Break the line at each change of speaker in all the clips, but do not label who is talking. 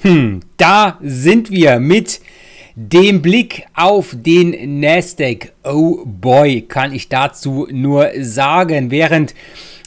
Hm, da sind wir mit dem Blick auf den Nasdaq. Oh boy, kann ich dazu nur sagen, während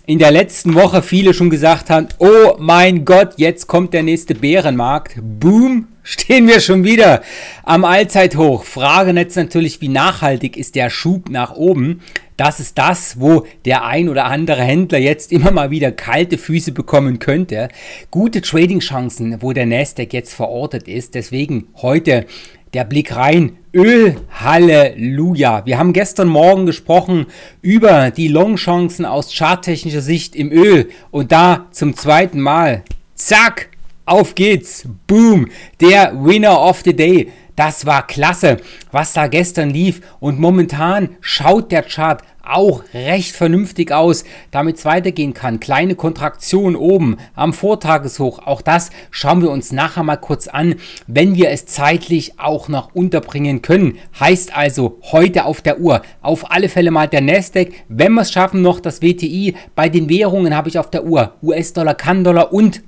in der letzten Woche viele schon gesagt haben, oh mein Gott, jetzt kommt der nächste Bärenmarkt. Boom, stehen wir schon wieder am Allzeithoch. Frage jetzt natürlich, wie nachhaltig ist der Schub nach oben? Das ist das, wo der ein oder andere Händler jetzt immer mal wieder kalte Füße bekommen könnte. Gute Trading-Chancen, wo der Nasdaq jetzt verortet ist. Deswegen heute der Blick rein. Öl, Halleluja. Wir haben gestern Morgen gesprochen über die Long-Chancen aus charttechnischer Sicht im Öl. Und da zum zweiten Mal. Zack! auf geht's. Boom. Der Winner of the Day. Das war klasse, was da gestern lief. Und momentan schaut der Chart auch recht vernünftig aus, damit es weitergehen kann. Kleine Kontraktion oben am Vortageshoch. Auch das schauen wir uns nachher mal kurz an, wenn wir es zeitlich auch noch unterbringen können. Heißt also heute auf der Uhr. Auf alle Fälle mal der Nasdaq. Wenn wir es schaffen, noch das WTI. Bei den Währungen habe ich auf der Uhr US-Dollar, Kann-Dollar und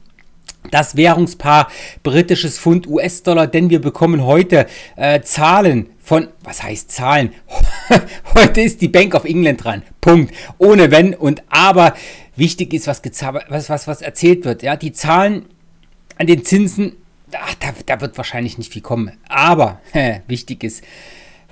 das Währungspaar britisches Pfund US-Dollar, denn wir bekommen heute äh, Zahlen von, was heißt Zahlen? heute ist die Bank of England dran. Punkt. Ohne Wenn und Aber. Wichtig ist, was, was, was, was erzählt wird. Ja, die Zahlen an den Zinsen, ach, da, da wird wahrscheinlich nicht viel kommen. Aber wichtig ist,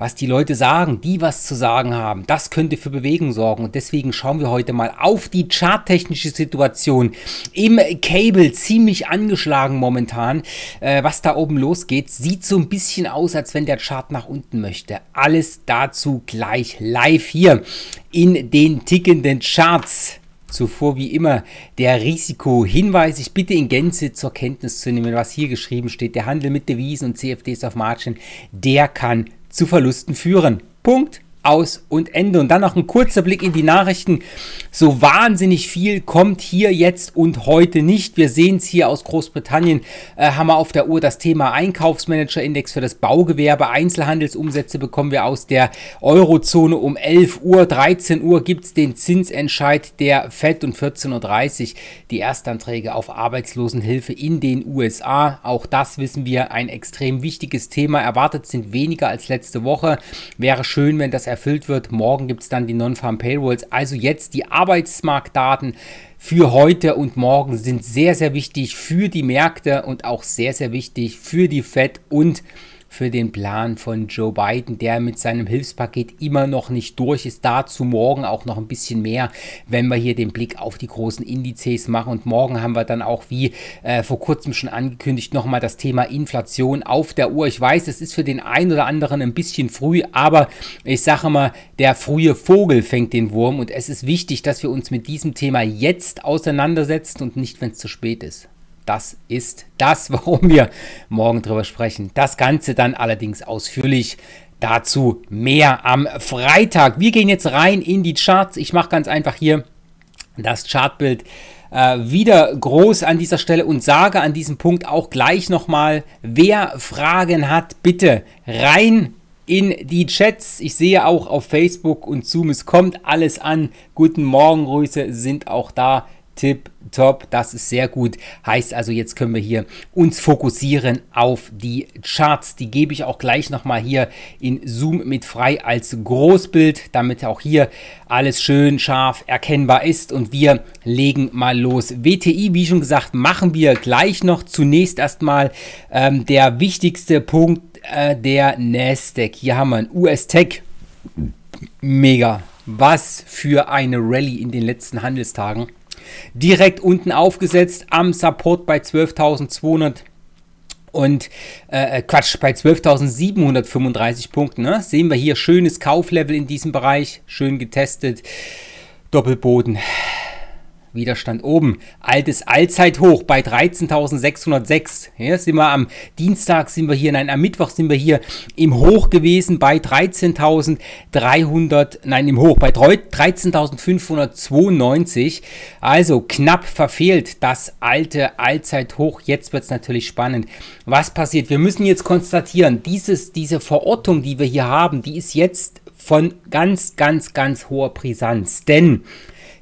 was die Leute sagen, die was zu sagen haben, das könnte für Bewegung sorgen. Und deswegen schauen wir heute mal auf die charttechnische Situation im Cable, ziemlich angeschlagen momentan. Äh, was da oben losgeht, sieht so ein bisschen aus, als wenn der Chart nach unten möchte. Alles dazu gleich live hier in den tickenden Charts. Zuvor wie immer der Risikohinweis. Ich bitte in Gänze zur Kenntnis zu nehmen, was hier geschrieben steht. Der Handel mit Devisen und CFDs auf Margin, der kann zu Verlusten führen. Punkt aus und Ende. Und dann noch ein kurzer Blick in die Nachrichten. So wahnsinnig viel kommt hier jetzt und heute nicht. Wir sehen es hier aus Großbritannien, äh, haben wir auf der Uhr das Thema Einkaufsmanager-Index für das Baugewerbe. Einzelhandelsumsätze bekommen wir aus der Eurozone um 11 Uhr. 13 Uhr gibt es den Zinsentscheid der FED und 14.30 Uhr die Erstanträge auf Arbeitslosenhilfe in den USA. Auch das wissen wir, ein extrem wichtiges Thema. Erwartet sind weniger als letzte Woche. Wäre schön, wenn das erfüllt wird. Morgen gibt es dann die Non-Farm Payrolls. Also jetzt die Arbeitsmarktdaten für heute und morgen sind sehr, sehr wichtig für die Märkte und auch sehr, sehr wichtig für die FED und für den Plan von Joe Biden, der mit seinem Hilfspaket immer noch nicht durch ist. Dazu morgen auch noch ein bisschen mehr, wenn wir hier den Blick auf die großen Indizes machen. Und morgen haben wir dann auch, wie äh, vor kurzem schon angekündigt, nochmal das Thema Inflation auf der Uhr. Ich weiß, es ist für den einen oder anderen ein bisschen früh, aber ich sage mal, der frühe Vogel fängt den Wurm und es ist wichtig, dass wir uns mit diesem Thema jetzt auseinandersetzen und nicht, wenn es zu spät ist das ist das, warum wir morgen drüber sprechen. Das Ganze dann allerdings ausführlich. Dazu mehr am Freitag. Wir gehen jetzt rein in die Charts. Ich mache ganz einfach hier das Chartbild äh, wieder groß an dieser Stelle und sage an diesem Punkt auch gleich nochmal, wer Fragen hat, bitte rein in die Chats. Ich sehe auch auf Facebook und Zoom, es kommt alles an. Guten Morgen, Grüße sind auch da tip top. Das ist sehr gut. Heißt also, jetzt können wir hier uns fokussieren auf die Charts. Die gebe ich auch gleich nochmal hier in Zoom mit frei als Großbild, damit auch hier alles schön scharf erkennbar ist. Und wir legen mal los. WTI, wie schon gesagt, machen wir gleich noch. Zunächst erstmal ähm, der wichtigste Punkt, äh, der Nasdaq. Hier haben wir ein US-Tech. Mega. Was für eine Rallye in den letzten Handelstagen direkt unten aufgesetzt am Support bei 12.200 und äh, äh, Quatsch, bei 12.735 Punkten ne, sehen wir hier schönes Kauflevel in diesem Bereich, schön getestet, Doppelboden. Widerstand oben. Altes Allzeithoch bei 13.606. Ja, sind wir am Dienstag sind wir hier, nein, am Mittwoch sind wir hier im Hoch gewesen bei 13.300, nein, im Hoch bei 13.592. Also knapp verfehlt das alte Allzeithoch. Jetzt wird es natürlich spannend. Was passiert? Wir müssen jetzt konstatieren, dieses, diese Verortung, die wir hier haben, die ist jetzt von ganz, ganz, ganz hoher Brisanz. Denn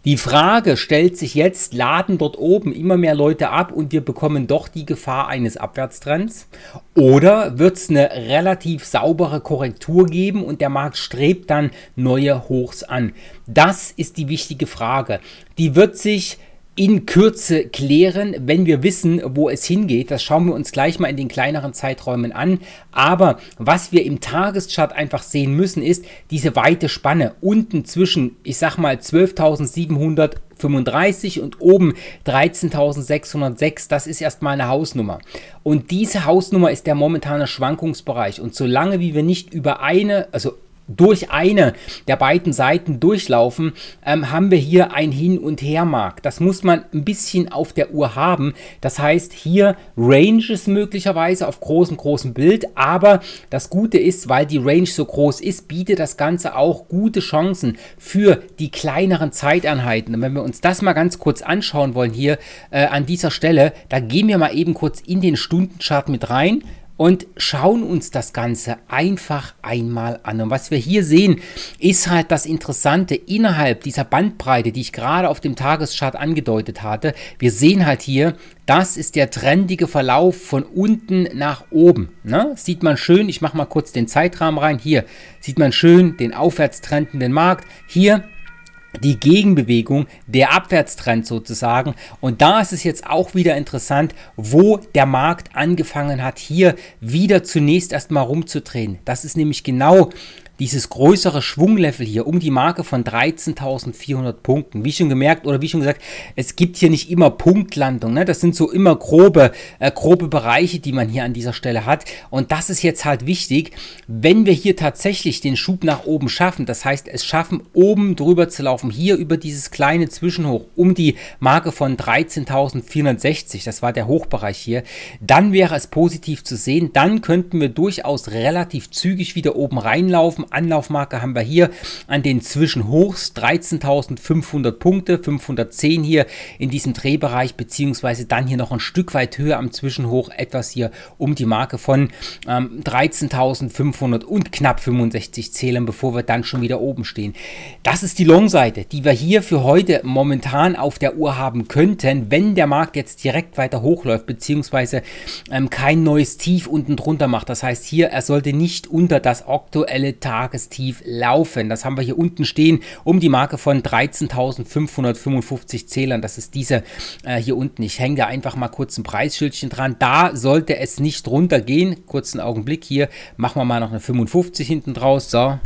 die Frage stellt sich jetzt, laden dort oben immer mehr Leute ab und wir bekommen doch die Gefahr eines Abwärtstrends? Oder wird es eine relativ saubere Korrektur geben und der Markt strebt dann neue Hochs an? Das ist die wichtige Frage. Die wird sich in Kürze klären, wenn wir wissen, wo es hingeht. Das schauen wir uns gleich mal in den kleineren Zeiträumen an. Aber was wir im Tageschart einfach sehen müssen, ist diese weite Spanne unten zwischen, ich sag mal, 12.700 35 und oben 13.606. Das ist erstmal eine Hausnummer. Und diese Hausnummer ist der momentane Schwankungsbereich. Und solange wie wir nicht über eine, also durch eine der beiden Seiten durchlaufen, ähm, haben wir hier ein Hin- und Hermark. Das muss man ein bisschen auf der Uhr haben. Das heißt, hier Ranges möglicherweise auf großem, großem Bild. Aber das Gute ist, weil die Range so groß ist, bietet das Ganze auch gute Chancen für die kleineren Zeiteinheiten. Und wenn wir uns das mal ganz kurz anschauen wollen hier äh, an dieser Stelle, da gehen wir mal eben kurz in den Stundenchart mit rein und schauen uns das Ganze einfach einmal an. Und was wir hier sehen, ist halt das Interessante innerhalb dieser Bandbreite, die ich gerade auf dem Tageschart angedeutet hatte. Wir sehen halt hier, das ist der trendige Verlauf von unten nach oben. Ne? Sieht man schön, ich mache mal kurz den Zeitrahmen rein. Hier sieht man schön den aufwärts trendenden Markt. Hier die Gegenbewegung, der Abwärtstrend sozusagen. Und da ist es jetzt auch wieder interessant, wo der Markt angefangen hat, hier wieder zunächst erstmal rumzudrehen. Das ist nämlich genau dieses größere Schwunglevel hier um die Marke von 13.400 Punkten. Wie schon gemerkt oder wie schon gesagt, es gibt hier nicht immer Punktlandung. Ne? Das sind so immer grobe, äh, grobe Bereiche, die man hier an dieser Stelle hat. Und das ist jetzt halt wichtig, wenn wir hier tatsächlich den Schub nach oben schaffen, das heißt es schaffen, oben drüber zu laufen, hier über dieses kleine Zwischenhoch um die Marke von 13.460, das war der Hochbereich hier, dann wäre es positiv zu sehen, dann könnten wir durchaus relativ zügig wieder oben reinlaufen, Anlaufmarke haben wir hier an den Zwischenhochs 13.500 Punkte, 510 hier in diesem Drehbereich, beziehungsweise dann hier noch ein Stück weit höher am Zwischenhoch, etwas hier um die Marke von ähm, 13.500 und knapp 65 Zählern, bevor wir dann schon wieder oben stehen. Das ist die Long-Seite, die wir hier für heute momentan auf der Uhr haben könnten, wenn der Markt jetzt direkt weiter hochläuft, beziehungsweise ähm, kein neues Tief unten drunter macht. Das heißt hier, er sollte nicht unter das aktuelle Tag starkes Tief laufen. Das haben wir hier unten stehen, um die Marke von 13.555 Zählern. Das ist diese äh, hier unten. Ich hänge da einfach mal kurz ein Preisschildchen dran. Da sollte es nicht runtergehen. Kurzen Augenblick hier. Machen wir mal noch eine 55 hinten draus. So,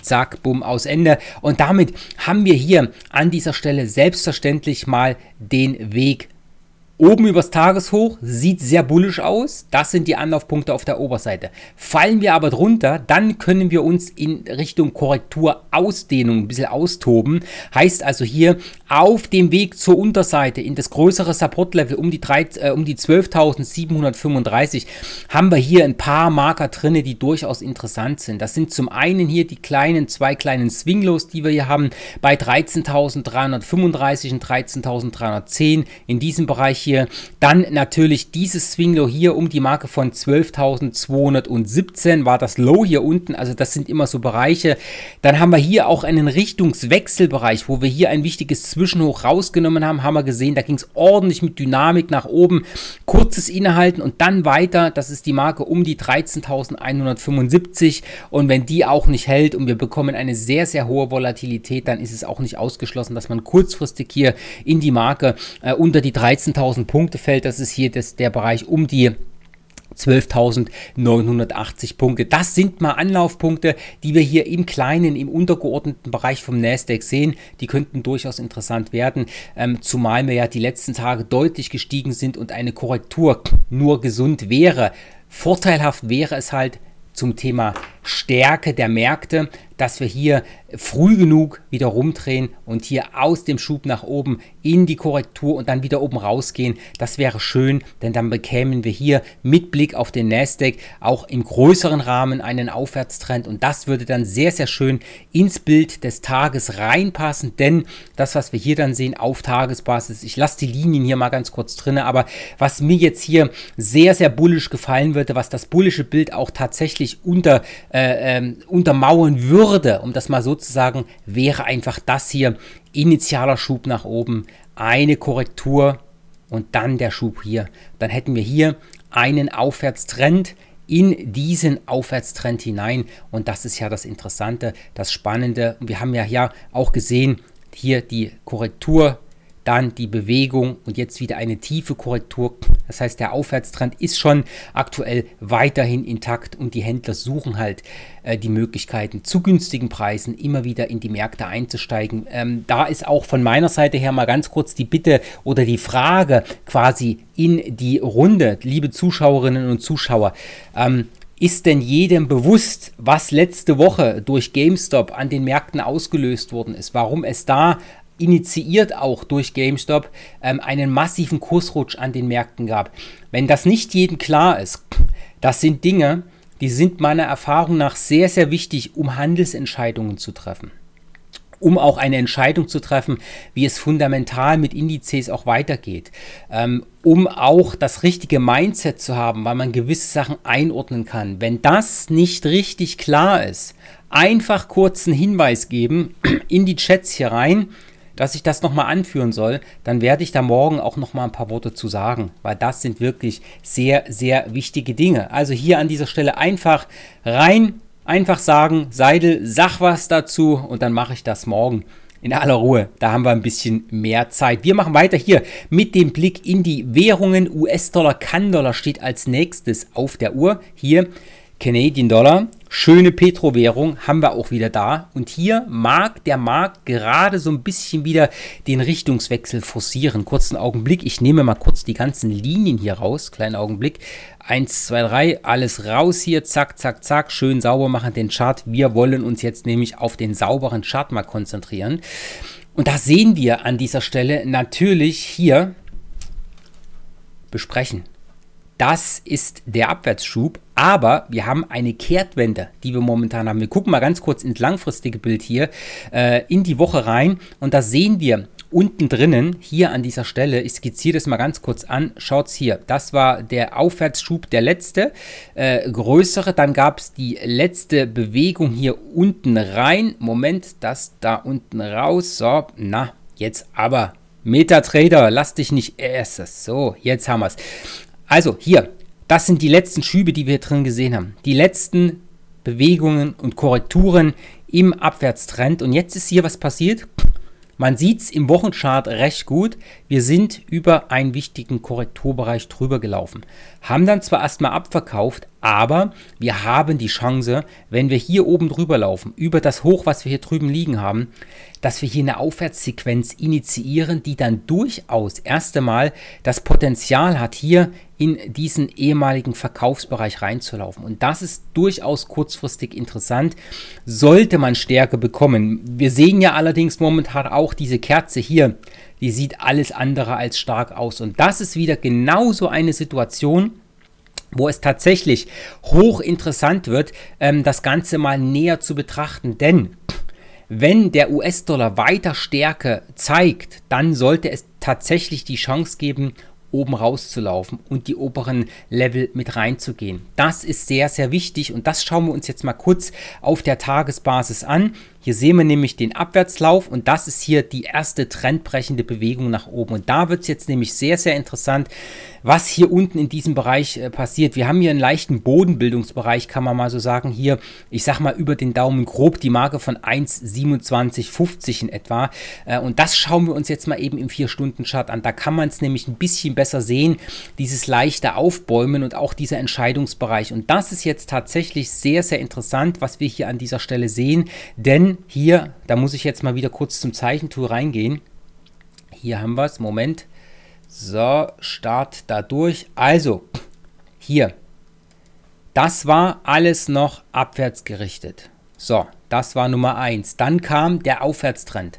zack, bumm, aus Ende. Und damit haben wir hier an dieser Stelle selbstverständlich mal den Weg Oben übers Tageshoch sieht sehr bullisch aus. Das sind die Anlaufpunkte auf der Oberseite. Fallen wir aber drunter, dann können wir uns in Richtung Korrekturausdehnung ein bisschen austoben. Heißt also hier auf dem Weg zur Unterseite in das größere Support-Level um die, äh, um die 12.735 haben wir hier ein paar Marker drin, die durchaus interessant sind. Das sind zum einen hier die kleinen, zwei kleinen Swinglos, die wir hier haben bei 13.335 und 13.310 in diesem Bereich hier. Dann natürlich dieses Swing-Low hier um die Marke von 12.217 war das Low hier unten. Also das sind immer so Bereiche. Dann haben wir hier auch einen Richtungswechselbereich, wo wir hier ein wichtiges Zwischenhoch rausgenommen haben. Haben wir gesehen, da ging es ordentlich mit Dynamik nach oben. Kurzes Innehalten und dann weiter. Das ist die Marke um die 13.175. Und wenn die auch nicht hält und wir bekommen eine sehr, sehr hohe Volatilität, dann ist es auch nicht ausgeschlossen, dass man kurzfristig hier in die Marke äh, unter die 13.000 1000 Punkte fällt. Das ist hier das, der Bereich um die 12.980 Punkte. Das sind mal Anlaufpunkte, die wir hier im kleinen, im untergeordneten Bereich vom Nasdaq sehen. Die könnten durchaus interessant werden, ähm, zumal wir ja die letzten Tage deutlich gestiegen sind und eine Korrektur nur gesund wäre. Vorteilhaft wäre es halt zum Thema Stärke der Märkte, dass wir hier früh genug wieder rumdrehen und hier aus dem Schub nach oben in die Korrektur und dann wieder oben rausgehen. Das wäre schön, denn dann bekämen wir hier mit Blick auf den Nasdaq auch im größeren Rahmen einen Aufwärtstrend und das würde dann sehr, sehr schön ins Bild des Tages reinpassen, denn das, was wir hier dann sehen auf Tagesbasis, ich lasse die Linien hier mal ganz kurz drin, aber was mir jetzt hier sehr, sehr bullisch gefallen würde, was das bullische Bild auch tatsächlich unter, äh, ähm, untermauern würde, um das mal so sozusagen wäre einfach das hier initialer Schub nach oben, eine Korrektur und dann der Schub hier. Dann hätten wir hier einen Aufwärtstrend in diesen Aufwärtstrend hinein und das ist ja das Interessante, das Spannende. Wir haben ja hier auch gesehen, hier die Korrektur dann die Bewegung und jetzt wieder eine tiefe Korrektur. Das heißt, der Aufwärtstrend ist schon aktuell weiterhin intakt und die Händler suchen halt äh, die Möglichkeiten, zu günstigen Preisen immer wieder in die Märkte einzusteigen. Ähm, da ist auch von meiner Seite her mal ganz kurz die Bitte oder die Frage quasi in die Runde, liebe Zuschauerinnen und Zuschauer. Ähm, ist denn jedem bewusst, was letzte Woche durch GameStop an den Märkten ausgelöst worden ist? Warum es da initiiert auch durch GameStop, ähm, einen massiven Kursrutsch an den Märkten gab. Wenn das nicht jedem klar ist, das sind Dinge, die sind meiner Erfahrung nach sehr, sehr wichtig, um Handelsentscheidungen zu treffen. Um auch eine Entscheidung zu treffen, wie es fundamental mit Indizes auch weitergeht. Ähm, um auch das richtige Mindset zu haben, weil man gewisse Sachen einordnen kann. Wenn das nicht richtig klar ist, einfach kurzen Hinweis geben in die Chats hier rein dass ich das nochmal anführen soll, dann werde ich da morgen auch nochmal ein paar Worte zu sagen, weil das sind wirklich sehr, sehr wichtige Dinge. Also hier an dieser Stelle einfach rein, einfach sagen, Seidel, sag was dazu und dann mache ich das morgen. In aller Ruhe, da haben wir ein bisschen mehr Zeit. Wir machen weiter hier mit dem Blick in die Währungen. US-Dollar, Kann-Dollar steht als nächstes auf der Uhr. Hier Canadian Dollar, schöne Petro-Währung haben wir auch wieder da. Und hier mag der Markt gerade so ein bisschen wieder den Richtungswechsel forcieren. Kurzen Augenblick, ich nehme mal kurz die ganzen Linien hier raus. Kleinen Augenblick. 1, 2, 3, alles raus hier, zack, zack, zack, schön sauber machen den Chart. Wir wollen uns jetzt nämlich auf den sauberen Chart mal konzentrieren. Und da sehen wir an dieser Stelle natürlich hier besprechen. Das ist der Abwärtsschub, aber wir haben eine Kehrtwende, die wir momentan haben. Wir gucken mal ganz kurz ins langfristige Bild hier äh, in die Woche rein und da sehen wir unten drinnen, hier an dieser Stelle, ich skizziere das mal ganz kurz an, schaut es hier, das war der Aufwärtsschub, der letzte, äh, größere, dann gab es die letzte Bewegung hier unten rein, Moment, das da unten raus, so, na, jetzt aber, Metatrader, lass dich nicht äh, essen. So, jetzt haben wir es. Also hier, das sind die letzten Schübe, die wir drin gesehen haben. Die letzten Bewegungen und Korrekturen im Abwärtstrend. Und jetzt ist hier was passiert. Man sieht es im Wochenchart recht gut. Wir sind über einen wichtigen Korrekturbereich drüber gelaufen. Haben dann zwar erstmal abverkauft, aber wir haben die Chance, wenn wir hier oben drüber laufen, über das Hoch, was wir hier drüben liegen haben, dass wir hier eine Aufwärtssequenz initiieren, die dann durchaus erst einmal das Potenzial hat, hier in diesen ehemaligen Verkaufsbereich reinzulaufen. Und das ist durchaus kurzfristig interessant, sollte man Stärke bekommen. Wir sehen ja allerdings momentan auch diese Kerze hier, die sieht alles andere als stark aus. Und das ist wieder genauso eine Situation, wo es tatsächlich hochinteressant wird, ähm, das Ganze mal näher zu betrachten. Denn wenn der US-Dollar weiter Stärke zeigt, dann sollte es tatsächlich die Chance geben, oben rauszulaufen und die oberen Level mit reinzugehen. Das ist sehr, sehr wichtig und das schauen wir uns jetzt mal kurz auf der Tagesbasis an. Hier sehen wir nämlich den Abwärtslauf und das ist hier die erste trendbrechende Bewegung nach oben. Und da wird es jetzt nämlich sehr, sehr interessant, was hier unten in diesem Bereich äh, passiert. Wir haben hier einen leichten Bodenbildungsbereich, kann man mal so sagen. Hier, ich sag mal über den Daumen grob die Marke von 1,2750 in etwa. Äh, und das schauen wir uns jetzt mal eben im 4-Stunden-Chart an. Da kann man es nämlich ein bisschen besser sehen, dieses leichte Aufbäumen und auch dieser Entscheidungsbereich. Und das ist jetzt tatsächlich sehr, sehr interessant, was wir hier an dieser Stelle sehen, denn hier, da muss ich jetzt mal wieder kurz zum Zeichentool reingehen. Hier haben wir es, Moment. So, Start da durch. Also, hier. Das war alles noch abwärts gerichtet. So, das war Nummer 1. Dann kam der Aufwärtstrend.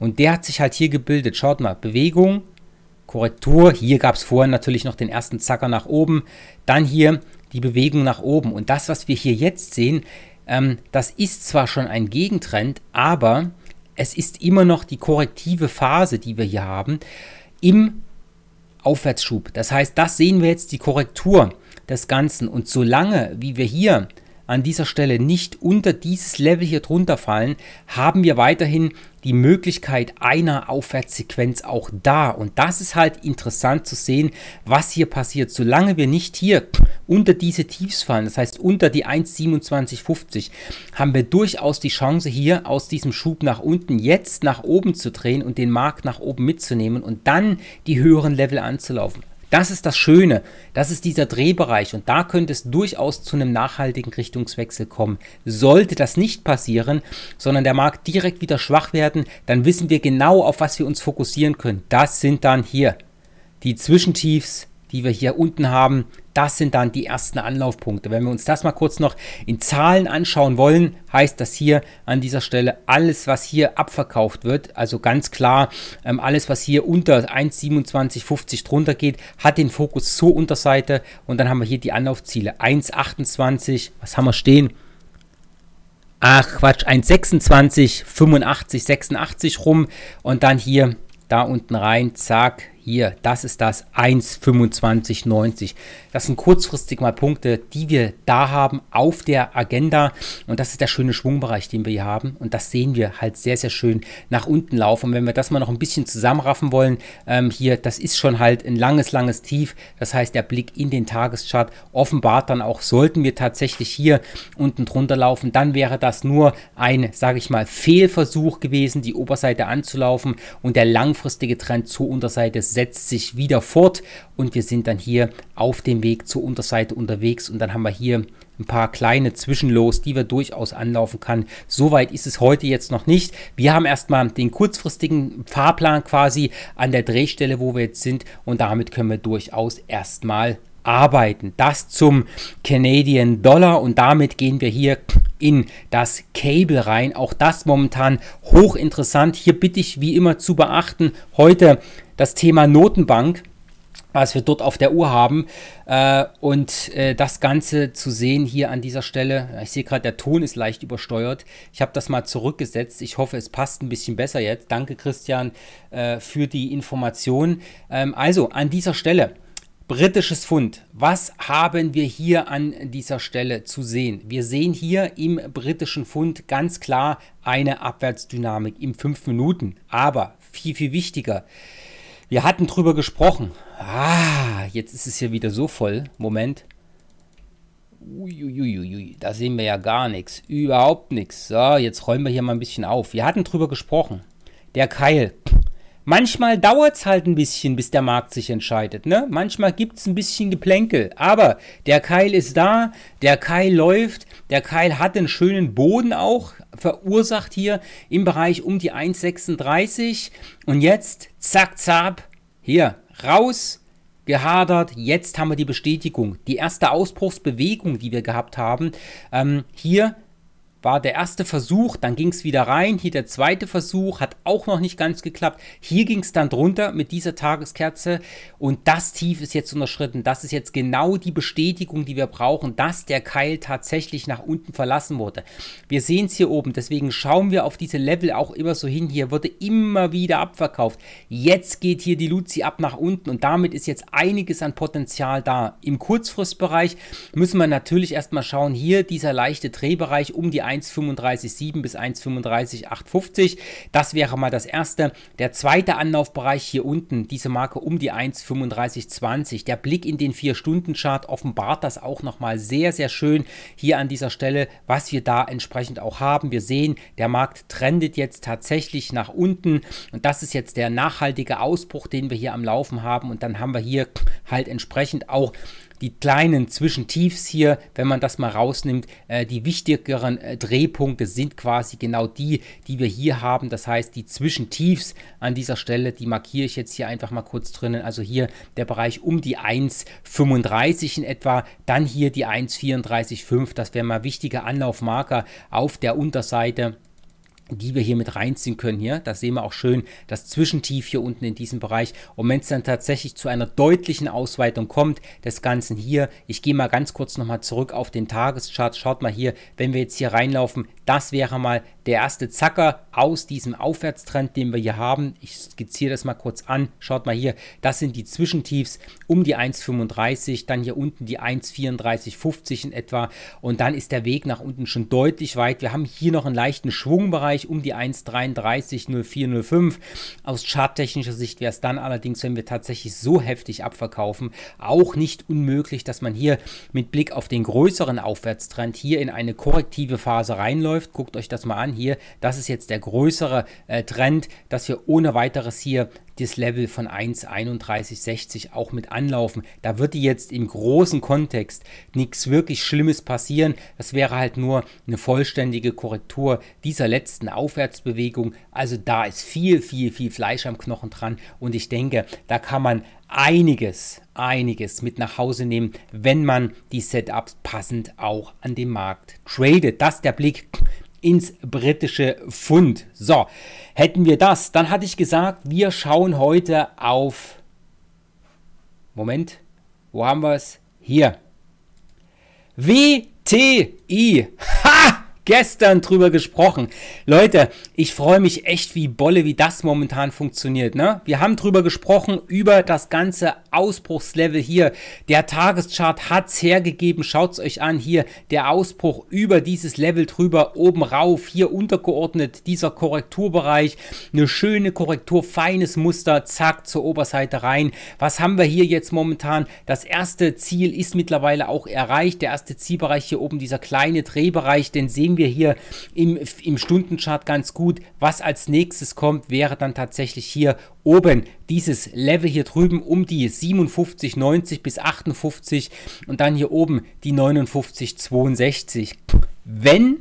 Und der hat sich halt hier gebildet. Schaut mal, Bewegung, Korrektur. Hier gab es vorher natürlich noch den ersten Zacker nach oben. Dann hier die Bewegung nach oben. Und das, was wir hier jetzt sehen, ähm, das ist zwar schon ein Gegentrend, aber es ist immer noch die korrektive Phase, die wir hier haben, im Aufwärtsschub. Das heißt, das sehen wir jetzt die Korrektur des Ganzen. Und solange, wie wir hier an dieser Stelle nicht unter dieses Level hier drunter fallen, haben wir weiterhin die Möglichkeit einer Aufwärtssequenz auch da. Und das ist halt interessant zu sehen, was hier passiert. Solange wir nicht hier unter diese Tiefs fallen, das heißt unter die 1,2750, haben wir durchaus die Chance hier aus diesem Schub nach unten jetzt nach oben zu drehen und den Markt nach oben mitzunehmen und dann die höheren Level anzulaufen. Das ist das Schöne, das ist dieser Drehbereich und da könnte es durchaus zu einem nachhaltigen Richtungswechsel kommen. Sollte das nicht passieren, sondern der Markt direkt wieder schwach werden, dann wissen wir genau, auf was wir uns fokussieren können. Das sind dann hier die Zwischentiefs die wir hier unten haben, das sind dann die ersten Anlaufpunkte. Wenn wir uns das mal kurz noch in Zahlen anschauen wollen, heißt das hier an dieser Stelle alles, was hier abverkauft wird, also ganz klar, ähm, alles, was hier unter 1,2750 drunter geht, hat den Fokus zur Unterseite und dann haben wir hier die Anlaufziele 1,28, was haben wir stehen? Ach Quatsch, 1,26, 85, 86 rum und dann hier da unten rein, zack, hier, das ist das 1,2590. Das sind kurzfristig mal Punkte, die wir da haben auf der Agenda. Und das ist der schöne Schwungbereich, den wir hier haben. Und das sehen wir halt sehr, sehr schön nach unten laufen. Und wenn wir das mal noch ein bisschen zusammenraffen wollen, ähm, hier, das ist schon halt ein langes, langes Tief. Das heißt, der Blick in den Tageschart offenbart dann auch, sollten wir tatsächlich hier unten drunter laufen, dann wäre das nur ein, sage ich mal, Fehlversuch gewesen, die Oberseite anzulaufen. Und der langfristige Trend zur Unterseite ist setzt sich wieder fort und wir sind dann hier auf dem Weg zur Unterseite unterwegs und dann haben wir hier ein paar kleine Zwischenlos, die wir durchaus anlaufen kann. Soweit ist es heute jetzt noch nicht. Wir haben erstmal den kurzfristigen Fahrplan quasi an der Drehstelle, wo wir jetzt sind und damit können wir durchaus erstmal arbeiten. Das zum Canadian Dollar und damit gehen wir hier in das Cable rein. Auch das momentan hochinteressant. Hier bitte ich wie immer zu beachten, heute das Thema Notenbank, was wir dort auf der Uhr haben. Äh, und äh, das Ganze zu sehen hier an dieser Stelle, ich sehe gerade, der Ton ist leicht übersteuert. Ich habe das mal zurückgesetzt. Ich hoffe, es passt ein bisschen besser jetzt. Danke, Christian, äh, für die Information. Ähm, also an dieser Stelle. Britisches Pfund. Was haben wir hier an dieser Stelle zu sehen? Wir sehen hier im britischen Pfund ganz klar eine Abwärtsdynamik im 5 Minuten. Aber viel, viel wichtiger. Wir hatten drüber gesprochen. Ah, jetzt ist es hier wieder so voll. Moment. Uiuiuiui, da sehen wir ja gar nichts. Überhaupt nichts. So, jetzt räumen wir hier mal ein bisschen auf. Wir hatten drüber gesprochen. Der Keil. Manchmal dauert es halt ein bisschen, bis der Markt sich entscheidet. Ne? Manchmal gibt es ein bisschen Geplänkel. Aber der Keil ist da, der Keil läuft, der Keil hat einen schönen Boden auch, verursacht hier im Bereich um die 1,36. Und jetzt, zack, zapp, hier, raus, gehadert. Jetzt haben wir die Bestätigung. Die erste Ausbruchsbewegung, die wir gehabt haben. Ähm, hier war der erste Versuch, dann ging es wieder rein, hier der zweite Versuch, hat auch noch nicht ganz geklappt. Hier ging es dann drunter mit dieser Tageskerze und das Tief ist jetzt unterschritten. Das ist jetzt genau die Bestätigung, die wir brauchen, dass der Keil tatsächlich nach unten verlassen wurde. Wir sehen es hier oben, deswegen schauen wir auf diese Level auch immer so hin. Hier wurde immer wieder abverkauft. Jetzt geht hier die Luzi ab nach unten und damit ist jetzt einiges an Potenzial da. Im Kurzfristbereich müssen wir natürlich erstmal schauen, hier dieser leichte Drehbereich um die 1,35,7 bis 1,35,850. Das wäre mal das erste. Der zweite Anlaufbereich hier unten, diese Marke um die 1,35,20. Der Blick in den 4-Stunden-Chart offenbart das auch nochmal sehr, sehr schön hier an dieser Stelle, was wir da entsprechend auch haben. Wir sehen, der Markt trendet jetzt tatsächlich nach unten und das ist jetzt der nachhaltige Ausbruch, den wir hier am Laufen haben und dann haben wir hier halt entsprechend auch die kleinen Zwischentiefs hier, wenn man das mal rausnimmt, äh, die wichtigeren äh, Drehpunkte sind quasi genau die, die wir hier haben. Das heißt, die Zwischentiefs an dieser Stelle, die markiere ich jetzt hier einfach mal kurz drinnen. Also hier der Bereich um die 1,35 in etwa, dann hier die 1,34,5. Das wären mal wichtige Anlaufmarker auf der Unterseite die wir hier mit reinziehen können hier. Das sehen wir auch schön, das Zwischentief hier unten in diesem Bereich. Und wenn es dann tatsächlich zu einer deutlichen Ausweitung kommt, des Ganzen hier, ich gehe mal ganz kurz nochmal zurück auf den Tageschart. Schaut mal hier, wenn wir jetzt hier reinlaufen, das wäre mal der erste Zacker aus diesem Aufwärtstrend, den wir hier haben. Ich skizziere das mal kurz an. Schaut mal hier, das sind die Zwischentiefs um die 1,35, dann hier unten die 1,34,50 in etwa. Und dann ist der Weg nach unten schon deutlich weit. Wir haben hier noch einen leichten Schwungbereich Bereich um die 1,330405. Aus charttechnischer Sicht wäre es dann allerdings, wenn wir tatsächlich so heftig abverkaufen, auch nicht unmöglich, dass man hier mit Blick auf den größeren Aufwärtstrend hier in eine korrektive Phase reinläuft. Guckt euch das mal an hier. Das ist jetzt der größere äh, Trend, dass wir ohne weiteres hier das Level von 1,3160 auch mit anlaufen. Da würde jetzt im großen Kontext nichts wirklich Schlimmes passieren. Das wäre halt nur eine vollständige Korrektur dieser letzten Aufwärtsbewegung. Also da ist viel, viel, viel Fleisch am Knochen dran und ich denke, da kann man einiges, einiges mit nach Hause nehmen, wenn man die Setups passend auch an dem Markt tradet. Das ist der Blick ins britische Pfund. So, hätten wir das, dann hatte ich gesagt, wir schauen heute auf. Moment, wo haben wir es? Hier. WTI. gestern drüber gesprochen. Leute, ich freue mich echt wie Bolle, wie das momentan funktioniert. Ne? Wir haben drüber gesprochen, über das ganze Ausbruchslevel hier. Der Tageschart hat es hergegeben. Schaut es euch an. Hier der Ausbruch über dieses Level drüber, oben rauf, hier untergeordnet, dieser Korrekturbereich. Eine schöne Korrektur, feines Muster, zack, zur Oberseite rein. Was haben wir hier jetzt momentan? Das erste Ziel ist mittlerweile auch erreicht. Der erste Zielbereich hier oben, dieser kleine Drehbereich, den sehen sehen wir hier im, im Stundenchart ganz gut, was als nächstes kommt, wäre dann tatsächlich hier oben dieses Level hier drüben um die 57,90 bis 58 und dann hier oben die 59,62. Wenn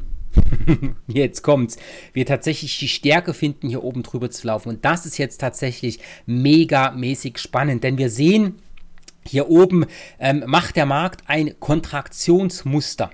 jetzt kommt's, wir tatsächlich die Stärke finden, hier oben drüber zu laufen. Und das ist jetzt tatsächlich mega mäßig spannend, denn wir sehen, hier oben ähm, macht der Markt ein Kontraktionsmuster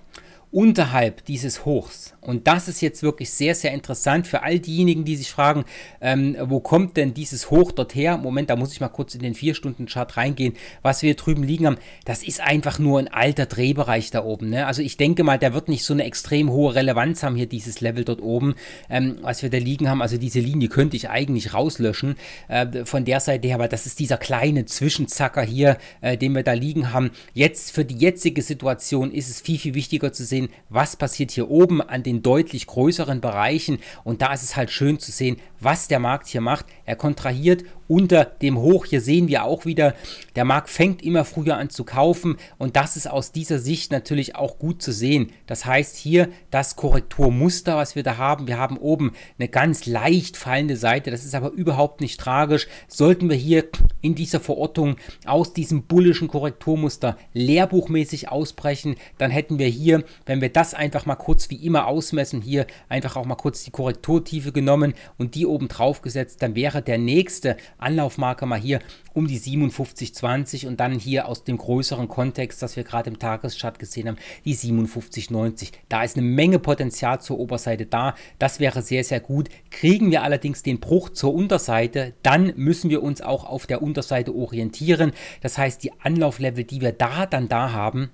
unterhalb dieses Hochs. Und das ist jetzt wirklich sehr, sehr interessant für all diejenigen, die sich fragen, ähm, wo kommt denn dieses Hoch dort her? Moment, da muss ich mal kurz in den 4-Stunden-Chart reingehen, was wir hier drüben liegen haben. Das ist einfach nur ein alter Drehbereich da oben. Ne? Also ich denke mal, der wird nicht so eine extrem hohe Relevanz haben hier, dieses Level dort oben, ähm, was wir da liegen haben. Also diese Linie könnte ich eigentlich rauslöschen äh, von der Seite her, weil das ist dieser kleine Zwischenzacker hier, äh, den wir da liegen haben. Jetzt für die jetzige Situation ist es viel, viel wichtiger zu sehen, was passiert hier oben an den deutlich größeren Bereichen. Und da ist es halt schön zu sehen, was der Markt hier macht. Er kontrahiert unter dem Hoch. Hier sehen wir auch wieder, der Markt fängt immer früher an zu kaufen und das ist aus dieser Sicht natürlich auch gut zu sehen. Das heißt hier das Korrekturmuster, was wir da haben. Wir haben oben eine ganz leicht fallende Seite. Das ist aber überhaupt nicht tragisch. Sollten wir hier in dieser Verortung aus diesem bullischen Korrekturmuster lehrbuchmäßig ausbrechen, dann hätten wir hier, wenn wir das einfach mal kurz wie immer ausmessen, hier einfach auch mal kurz die Korrekturtiefe genommen und die oben drauf gesetzt, dann wäre der nächste Anlaufmarke mal hier um die 57,20 und dann hier aus dem größeren Kontext, das wir gerade im Tageschart gesehen haben, die 57,90. Da ist eine Menge Potenzial zur Oberseite da. Das wäre sehr, sehr gut. Kriegen wir allerdings den Bruch zur Unterseite, dann müssen wir uns auch auf der Unterseite orientieren. Das heißt, die Anlauflevel, die wir da dann da haben,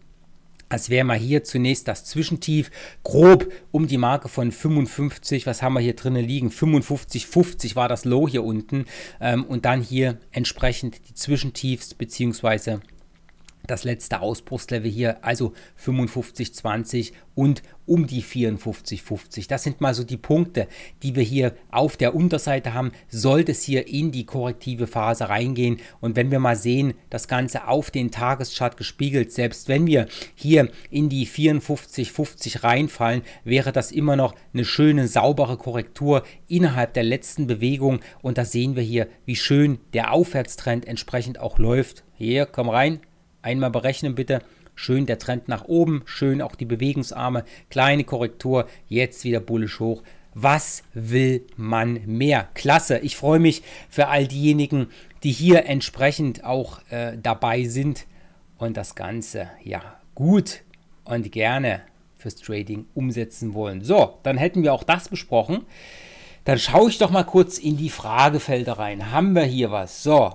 das wäre mal hier zunächst das Zwischentief, grob um die Marke von 55, was haben wir hier drinnen liegen? 55, 50 war das Low hier unten ähm, und dann hier entsprechend die Zwischentiefs beziehungsweise das letzte Ausbruchslevel hier, also 55,20 und um die 54,50. Das sind mal so die Punkte, die wir hier auf der Unterseite haben. Sollte es hier in die korrektive Phase reingehen und wenn wir mal sehen, das Ganze auf den Tageschart gespiegelt, selbst wenn wir hier in die 54,50 reinfallen, wäre das immer noch eine schöne, saubere Korrektur innerhalb der letzten Bewegung und da sehen wir hier, wie schön der Aufwärtstrend entsprechend auch läuft. Hier, komm rein, einmal berechnen bitte. Schön der Trend nach oben, schön auch die Bewegungsarme, kleine Korrektur, jetzt wieder bullisch hoch. Was will man mehr? Klasse. Ich freue mich für all diejenigen, die hier entsprechend auch äh, dabei sind und das Ganze ja gut und gerne fürs Trading umsetzen wollen. So, dann hätten wir auch das besprochen. Dann schaue ich doch mal kurz in die Fragefelder rein. Haben wir hier was? So,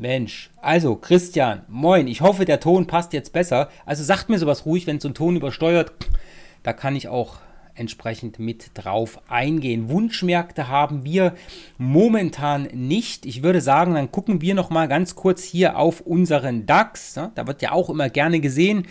Mensch. Also, Christian, moin. Ich hoffe, der Ton passt jetzt besser. Also sagt mir sowas ruhig, wenn so ein Ton übersteuert. Da kann ich auch entsprechend mit drauf eingehen. Wunschmärkte haben wir momentan nicht. Ich würde sagen, dann gucken wir noch mal ganz kurz hier auf unseren DAX. Ne? Da wird ja auch immer gerne gesehen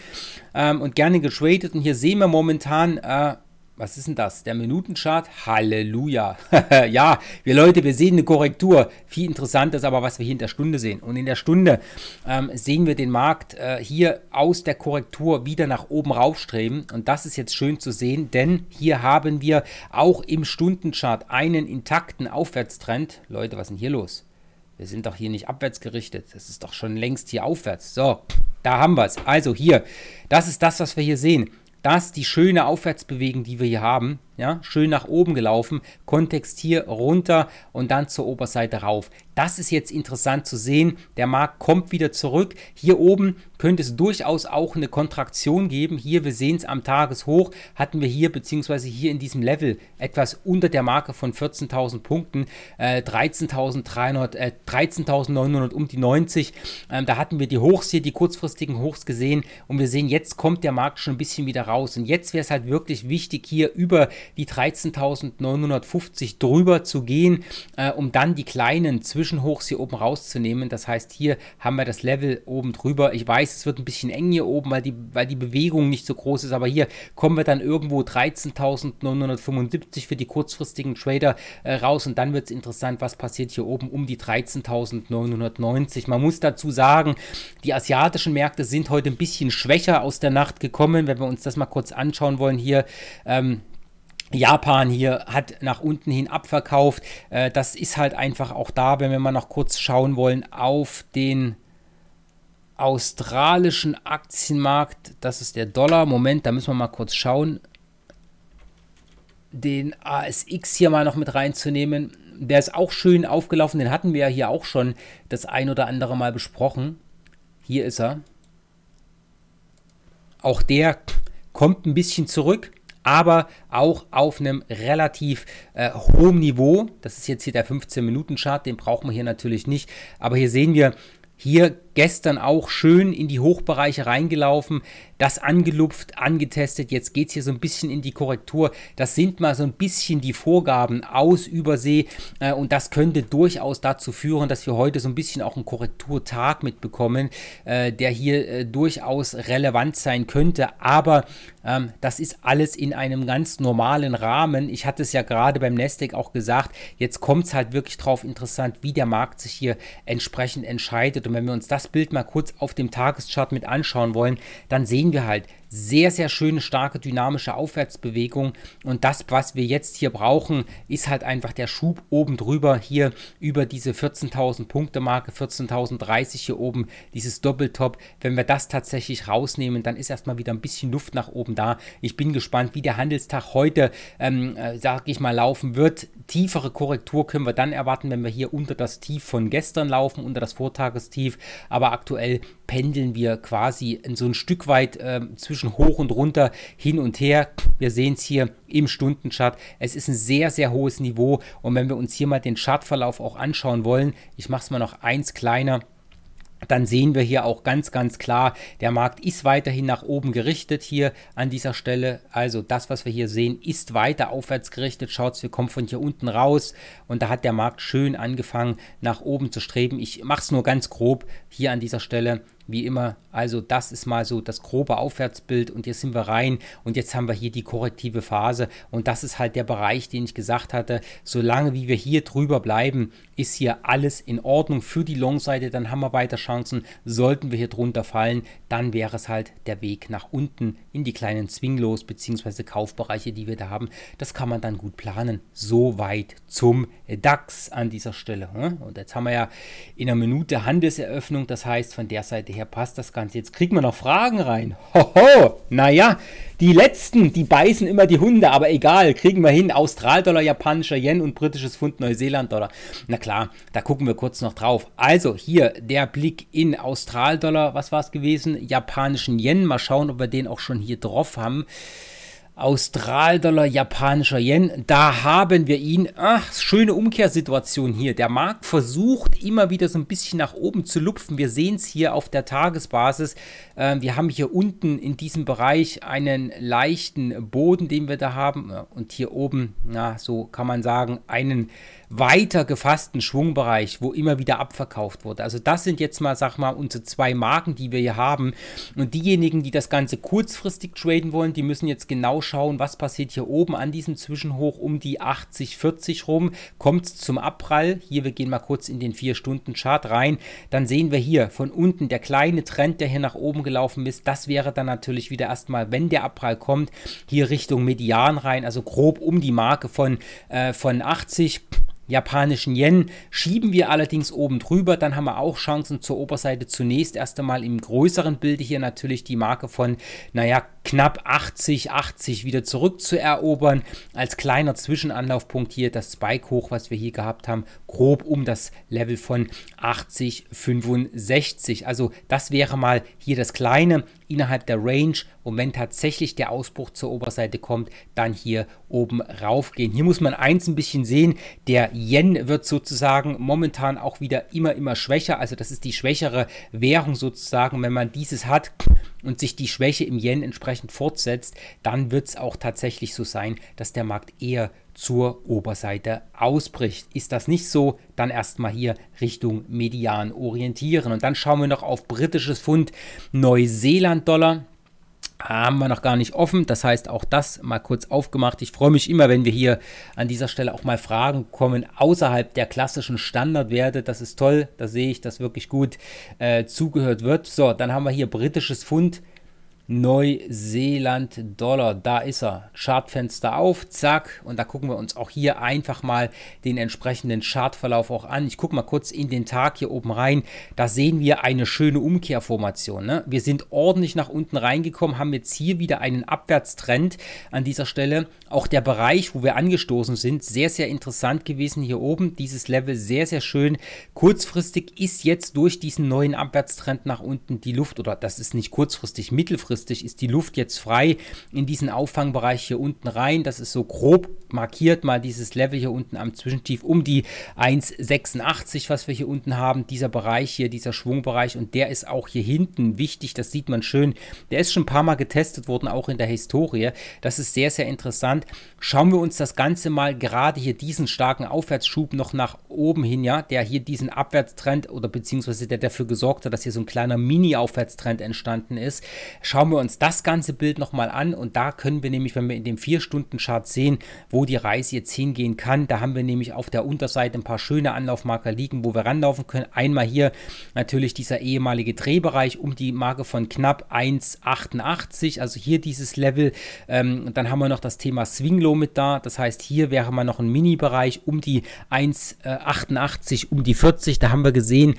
ähm, und gerne getradet. Und hier sehen wir momentan äh, was ist denn das? Der Minutenchart? Halleluja. ja, wir Leute, wir sehen eine Korrektur. Viel interessanter ist aber, was wir hier in der Stunde sehen. Und in der Stunde ähm, sehen wir den Markt äh, hier aus der Korrektur wieder nach oben raufstreben. Und das ist jetzt schön zu sehen, denn hier haben wir auch im Stundenchart einen intakten Aufwärtstrend. Leute, was ist denn hier los? Wir sind doch hier nicht abwärts gerichtet. Das ist doch schon längst hier aufwärts. So, da haben wir es. Also hier, das ist das, was wir hier sehen das die schöne Aufwärtsbewegung, die wir hier haben, ja, schön nach oben gelaufen, Kontext hier runter und dann zur Oberseite rauf. Das ist jetzt interessant zu sehen. Der Markt kommt wieder zurück. Hier oben könnte es durchaus auch eine Kontraktion geben. Hier, wir sehen es am Tageshoch, hatten wir hier beziehungsweise hier in diesem Level etwas unter der Marke von 14.000 Punkten, äh, 13.300, äh, 13.900 um die 90. Ähm, da hatten wir die Hochs hier, die kurzfristigen Hochs gesehen und wir sehen, jetzt kommt der Markt schon ein bisschen wieder raus und jetzt wäre es halt wirklich wichtig, hier über die 13.950 drüber zu gehen, äh, um dann die kleinen Zwischenhochs hier oben rauszunehmen. Das heißt, hier haben wir das Level oben drüber. Ich weiß, es wird ein bisschen eng hier oben, weil die, weil die Bewegung nicht so groß ist, aber hier kommen wir dann irgendwo 13.975 für die kurzfristigen Trader äh, raus und dann wird es interessant, was passiert hier oben um die 13.990. Man muss dazu sagen, die asiatischen Märkte sind heute ein bisschen schwächer aus der Nacht gekommen. Wenn wir uns das mal kurz anschauen wollen hier, ähm, Japan hier hat nach unten hin abverkauft. Äh, das ist halt einfach auch da, wenn wir mal noch kurz schauen wollen, auf den australischen Aktienmarkt. Das ist der Dollar. Moment, da müssen wir mal kurz schauen. Den ASX hier mal noch mit reinzunehmen. Der ist auch schön aufgelaufen. Den hatten wir ja hier auch schon das ein oder andere Mal besprochen. Hier ist er. Auch der kommt ein bisschen zurück aber auch auf einem relativ äh, hohen Niveau. Das ist jetzt hier der 15-Minuten-Chart, den brauchen wir hier natürlich nicht. Aber hier sehen wir, hier gestern auch schön in die Hochbereiche reingelaufen, das angelupft, angetestet. Jetzt geht es hier so ein bisschen in die Korrektur. Das sind mal so ein bisschen die Vorgaben aus Übersee äh, und das könnte durchaus dazu führen, dass wir heute so ein bisschen auch einen Korrekturtag mitbekommen, äh, der hier äh, durchaus relevant sein könnte. Aber ähm, das ist alles in einem ganz normalen Rahmen. Ich hatte es ja gerade beim Nasdaq auch gesagt, jetzt kommt es halt wirklich drauf interessant, wie der Markt sich hier entsprechend entscheidet. Und wenn wir uns das Bild mal kurz auf dem Tageschart mit anschauen wollen, dann sehen wir halt, sehr, sehr schöne, starke, dynamische Aufwärtsbewegung. Und das, was wir jetzt hier brauchen, ist halt einfach der Schub oben drüber hier über diese 14.000 Punkte Marke, 14.030 hier oben, dieses Doppeltop. Wenn wir das tatsächlich rausnehmen, dann ist erstmal wieder ein bisschen Luft nach oben da. Ich bin gespannt, wie der Handelstag heute, ähm, äh, sage ich mal, laufen wird. Tiefere Korrektur können wir dann erwarten, wenn wir hier unter das Tief von gestern laufen, unter das Vortagestief. Aber aktuell pendeln wir quasi so ein Stück weit äh, zwischen zwischen hoch und runter, hin und her. Wir sehen es hier im Stundenchart. Es ist ein sehr, sehr hohes Niveau. Und wenn wir uns hier mal den Chartverlauf auch anschauen wollen, ich mache es mal noch eins kleiner dann sehen wir hier auch ganz, ganz klar, der Markt ist weiterhin nach oben gerichtet hier an dieser Stelle. Also das, was wir hier sehen, ist weiter aufwärts gerichtet. Schaut, wir kommen von hier unten raus und da hat der Markt schön angefangen nach oben zu streben. Ich mache es nur ganz grob hier an dieser Stelle. Wie immer, also das ist mal so das grobe Aufwärtsbild und jetzt sind wir rein und jetzt haben wir hier die korrektive Phase und das ist halt der Bereich, den ich gesagt hatte, solange wie wir hier drüber bleiben, ist hier alles in Ordnung für die Long-Seite, dann haben wir weiter Chancen. Sollten wir hier drunter fallen, dann wäre es halt der Weg nach unten in die kleinen Zwinglos bzw. Kaufbereiche, die wir da haben. Das kann man dann gut planen. Soweit zum DAX an dieser Stelle. Hm? Und jetzt haben wir ja in einer Minute Handelseröffnung, das heißt von der Seite her Woher passt das Ganze? Jetzt kriegt man noch Fragen rein. Hoho! Naja, die letzten, die beißen immer die Hunde, aber egal, kriegen wir hin. Australdollar, japanischer Yen und britisches Pfund, Neuseelanddollar. Na klar, da gucken wir kurz noch drauf. Also hier der Blick in Australdollar, was war es gewesen? Japanischen Yen. Mal schauen, ob wir den auch schon hier drauf haben. Australdollar, japanischer Yen, da haben wir ihn. Ach, schöne Umkehrsituation hier. Der Markt versucht immer wieder so ein bisschen nach oben zu lupfen. Wir sehen es hier auf der Tagesbasis. Ähm, wir haben hier unten in diesem Bereich einen leichten Boden, den wir da haben. Und hier oben, na, so kann man sagen, einen weiter gefassten Schwungbereich, wo immer wieder abverkauft wurde. Also das sind jetzt mal, sag mal, unsere zwei Marken, die wir hier haben. Und diejenigen, die das Ganze kurzfristig traden wollen, die müssen jetzt genau schauen, was passiert hier oben an diesem Zwischenhoch um die 80, 40 rum. Kommt es zum Abprall? Hier, wir gehen mal kurz in den 4-Stunden-Chart rein. Dann sehen wir hier von unten der kleine Trend, der hier nach oben gelaufen ist. Das wäre dann natürlich wieder erstmal, wenn der Abprall kommt, hier Richtung Median rein, also grob um die Marke von, äh, von 80 japanischen Yen. Schieben wir allerdings oben drüber, dann haben wir auch Chancen zur Oberseite. Zunächst erst einmal im größeren Bilde hier natürlich die Marke von, naja, knapp 80, 80 wieder zurückzuerobern. Als kleiner Zwischenanlaufpunkt hier das Spike hoch, was wir hier gehabt haben, grob um das Level von 80, 65. Also das wäre mal hier das kleine innerhalb der Range und wenn tatsächlich der Ausbruch zur Oberseite kommt, dann hier oben raufgehen. Hier muss man eins ein bisschen sehen, der Yen wird sozusagen momentan auch wieder immer, immer schwächer. Also das ist die schwächere Währung sozusagen. Wenn man dieses hat, und sich die Schwäche im Yen entsprechend fortsetzt, dann wird es auch tatsächlich so sein, dass der Markt eher zur Oberseite ausbricht. Ist das nicht so, dann erstmal hier Richtung Median orientieren. Und dann schauen wir noch auf britisches Pfund Neuseeland-Dollar haben wir noch gar nicht offen. Das heißt, auch das mal kurz aufgemacht. Ich freue mich immer, wenn wir hier an dieser Stelle auch mal Fragen kommen außerhalb der klassischen Standardwerte. Das ist toll. Da sehe ich, dass wirklich gut äh, zugehört wird. So, dann haben wir hier britisches Pfund Neuseeland-Dollar. Da ist er. Chartfenster auf, zack. Und da gucken wir uns auch hier einfach mal den entsprechenden Chartverlauf auch an. Ich gucke mal kurz in den Tag hier oben rein. Da sehen wir eine schöne Umkehrformation. Ne? Wir sind ordentlich nach unten reingekommen, haben jetzt hier wieder einen Abwärtstrend an dieser Stelle. Auch der Bereich, wo wir angestoßen sind, sehr, sehr interessant gewesen hier oben. Dieses Level sehr, sehr schön. Kurzfristig ist jetzt durch diesen neuen Abwärtstrend nach unten die Luft, oder das ist nicht kurzfristig, mittelfristig kurzfristig ist die Luft jetzt frei in diesen Auffangbereich hier unten rein. Das ist so grob markiert mal dieses Level hier unten am Zwischentief um die 1,86, was wir hier unten haben. Dieser Bereich hier, dieser Schwungbereich und der ist auch hier hinten wichtig. Das sieht man schön. Der ist schon ein paar Mal getestet worden, auch in der Historie. Das ist sehr, sehr interessant. Schauen wir uns das Ganze mal gerade hier diesen starken Aufwärtsschub noch nach oben hin, ja, der hier diesen Abwärtstrend oder beziehungsweise der dafür gesorgt hat, dass hier so ein kleiner Mini-Aufwärtstrend entstanden ist. Schauen wir schauen wir uns das ganze Bild nochmal an und da können wir nämlich, wenn wir in dem 4-Stunden-Chart sehen, wo die Reise jetzt hingehen kann, da haben wir nämlich auf der Unterseite ein paar schöne Anlaufmarker liegen, wo wir ranlaufen können. Einmal hier natürlich dieser ehemalige Drehbereich um die Marke von knapp 1,88, also hier dieses Level. Ähm, dann haben wir noch das Thema Swinglow mit da, das heißt hier wäre mal noch ein Mini-Bereich um die 1,88, um die 40, da haben wir gesehen,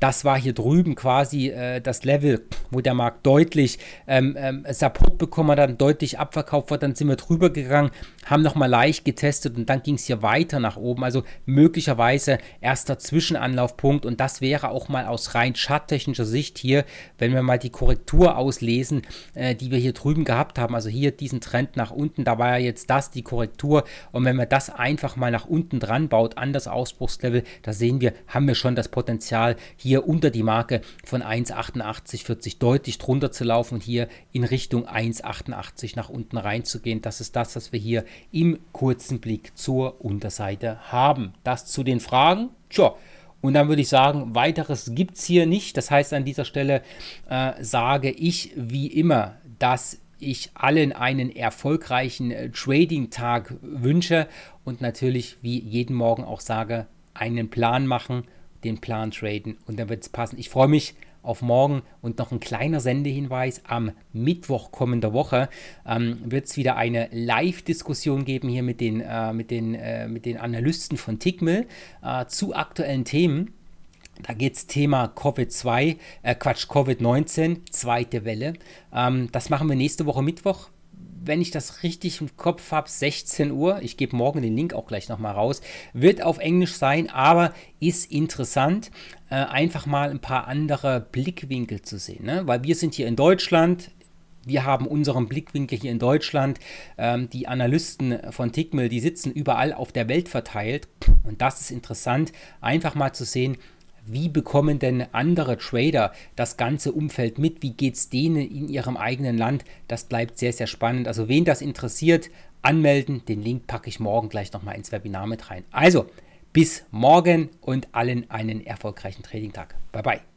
das war hier drüben quasi äh, das Level, wo der Markt deutlich ähm, ähm, Support bekommen hat, dann deutlich abverkauft war, dann sind wir drüber gegangen, haben nochmal leicht getestet und dann ging es hier weiter nach oben. Also möglicherweise erster Zwischenanlaufpunkt und das wäre auch mal aus rein charttechnischer Sicht hier, wenn wir mal die Korrektur auslesen, äh, die wir hier drüben gehabt haben, also hier diesen Trend nach unten, da war ja jetzt das die Korrektur und wenn man das einfach mal nach unten dran baut, an das Ausbruchslevel, da sehen wir, haben wir schon das Potenzial hier hier unter die Marke von 1,8840 deutlich drunter zu laufen und hier in Richtung 1,88 nach unten reinzugehen. Das ist das, was wir hier im kurzen Blick zur Unterseite haben. Das zu den Fragen. Tja, und dann würde ich sagen, weiteres gibt es hier nicht. Das heißt, an dieser Stelle äh, sage ich wie immer, dass ich allen einen erfolgreichen äh, Trading-Tag wünsche und natürlich wie jeden Morgen auch sage, einen Plan machen den Plan traden und dann wird es passen. Ich freue mich auf morgen und noch ein kleiner Sendehinweis. Am Mittwoch kommender Woche ähm, wird es wieder eine Live-Diskussion geben hier mit den, äh, mit den, äh, mit den Analysten von Tickmill äh, zu aktuellen Themen. Da geht es Thema Covid-2, äh, Quatsch, Covid-19, zweite Welle. Ähm, das machen wir nächste Woche Mittwoch wenn ich das richtig im Kopf habe, 16 Uhr. Ich gebe morgen den Link auch gleich nochmal raus. Wird auf Englisch sein, aber ist interessant, äh, einfach mal ein paar andere Blickwinkel zu sehen. Ne? Weil wir sind hier in Deutschland, wir haben unseren Blickwinkel hier in Deutschland. Ähm, die Analysten von Tickmill, die sitzen überall auf der Welt verteilt. Und das ist interessant, einfach mal zu sehen, wie bekommen denn andere Trader das ganze Umfeld mit? Wie geht es denen in ihrem eigenen Land? Das bleibt sehr, sehr spannend. Also wen das interessiert, anmelden. Den Link packe ich morgen gleich nochmal ins Webinar mit rein. Also bis morgen und allen einen erfolgreichen Trading-Tag. Bye bye.